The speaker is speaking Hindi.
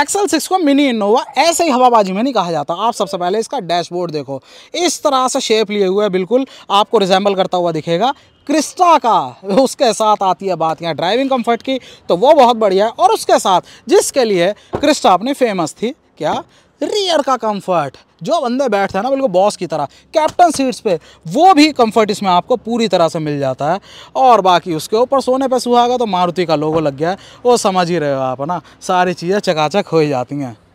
एक्सल सिक्स को मिनी इनोवा ऐसे ही हवाबाजी में नहीं कहा जाता आप सबसे पहले इसका डैशबोर्ड देखो इस तरह से शेप लिए हुए बिल्कुल आपको रिजेंबल करता हुआ दिखेगा क्रिस्टा का उसके साथ आती है बात यहाँ ड्राइविंग कंफर्ट की तो वो बहुत बढ़िया है और उसके साथ जिसके लिए क्रिस्टा अपनी फेमस थी क्या रियर का कंफर्ट जो बंदे बैठते हैं ना बिल्कुल बॉस की तरह कैप्टन सीट्स पे वो भी कंफर्ट इसमें आपको पूरी तरह से मिल जाता है और बाकी उसके ऊपर सोने पर सुहागा तो मारुति का लोगो लग गया है वो समझ ही रहे हो आप है ना सारी चीज़ें चकाचक हो ही जाती हैं